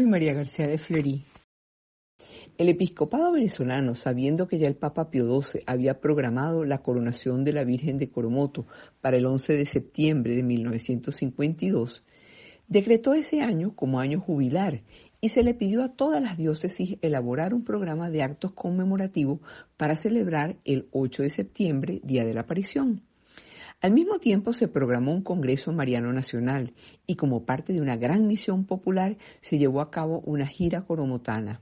María García de Fleury. El episcopado venezolano, sabiendo que ya el Papa Pío XII había programado la coronación de la Virgen de Coromoto para el 11 de septiembre de 1952, decretó ese año como año jubilar y se le pidió a todas las diócesis elaborar un programa de actos conmemorativos para celebrar el 8 de septiembre, Día de la Aparición. Al mismo tiempo se programó un Congreso Mariano Nacional y como parte de una gran misión popular se llevó a cabo una gira coromotana.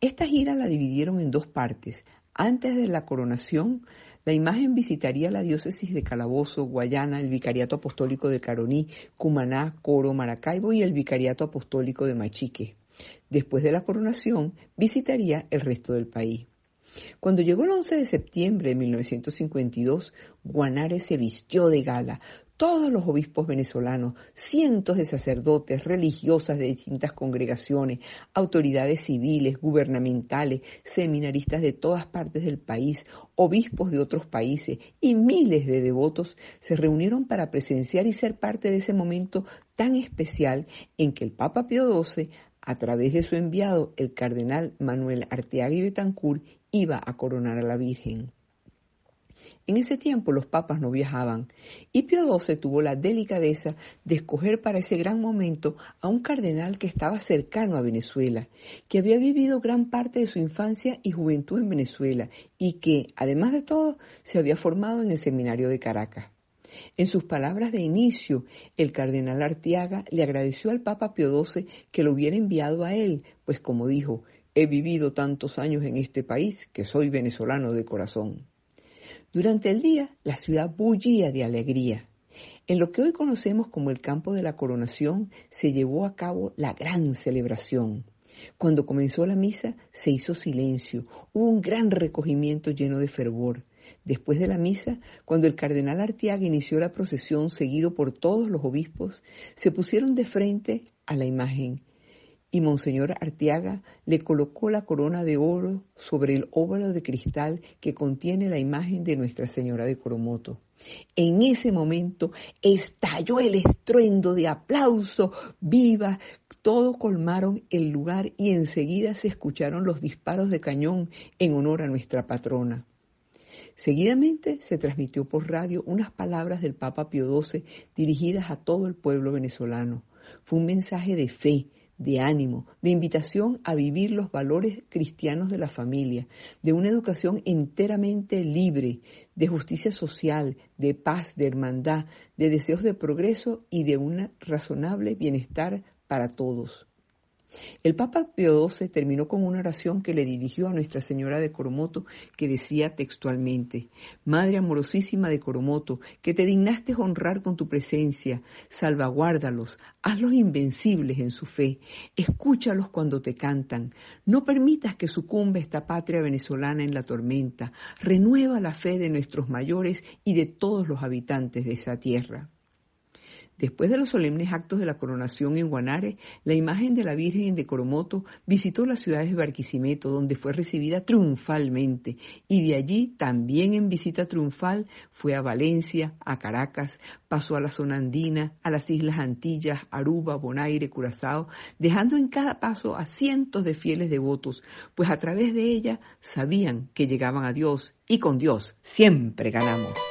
Esta gira la dividieron en dos partes. Antes de la coronación, la imagen visitaría la diócesis de Calabozo, Guayana, el Vicariato Apostólico de Caroní, Cumaná, Coro, Maracaibo y el Vicariato Apostólico de Machique. Después de la coronación, visitaría el resto del país. Cuando llegó el 11 de septiembre de 1952, Guanare se vistió de gala. Todos los obispos venezolanos, cientos de sacerdotes, religiosas de distintas congregaciones, autoridades civiles, gubernamentales, seminaristas de todas partes del país, obispos de otros países y miles de devotos se reunieron para presenciar y ser parte de ese momento tan especial en que el Papa Pío XII a través de su enviado, el cardenal Manuel Arteaga y Betancourt, iba a coronar a la Virgen. En ese tiempo los papas no viajaban y Pío XII tuvo la delicadeza de escoger para ese gran momento a un cardenal que estaba cercano a Venezuela, que había vivido gran parte de su infancia y juventud en Venezuela y que, además de todo, se había formado en el seminario de Caracas. En sus palabras de inicio, el cardenal Artiaga le agradeció al Papa Pio XII que lo hubiera enviado a él, pues como dijo, he vivido tantos años en este país que soy venezolano de corazón. Durante el día, la ciudad bullía de alegría. En lo que hoy conocemos como el campo de la coronación se llevó a cabo la gran celebración. Cuando comenzó la misa se hizo silencio, hubo un gran recogimiento lleno de fervor. Después de la misa, cuando el cardenal Artiaga inició la procesión seguido por todos los obispos, se pusieron de frente a la imagen y Monseñor Artiaga le colocó la corona de oro sobre el óvalo de cristal que contiene la imagen de Nuestra Señora de Coromoto. En ese momento estalló el estruendo de aplauso, viva, todo colmaron el lugar y enseguida se escucharon los disparos de cañón en honor a nuestra patrona. Seguidamente se transmitió por radio unas palabras del Papa Pío XII dirigidas a todo el pueblo venezolano. Fue un mensaje de fe, de ánimo, de invitación a vivir los valores cristianos de la familia, de una educación enteramente libre, de justicia social, de paz, de hermandad, de deseos de progreso y de un razonable bienestar para todos. El Papa Pío XII terminó con una oración que le dirigió a Nuestra Señora de Coromoto que decía textualmente, Madre amorosísima de Coromoto, que te dignaste honrar con tu presencia, salvaguárdalos, hazlos invencibles en su fe, escúchalos cuando te cantan, no permitas que sucumba esta patria venezolana en la tormenta, renueva la fe de nuestros mayores y de todos los habitantes de esa tierra. Después de los solemnes actos de la coronación en Guanare, la imagen de la Virgen de Coromoto visitó las ciudades de Barquisimeto, donde fue recibida triunfalmente, y de allí, también en visita triunfal, fue a Valencia, a Caracas, pasó a la zona andina, a las Islas Antillas, Aruba, Bonaire, Curazao, dejando en cada paso a cientos de fieles devotos, pues a través de ella sabían que llegaban a Dios y con Dios siempre ganamos.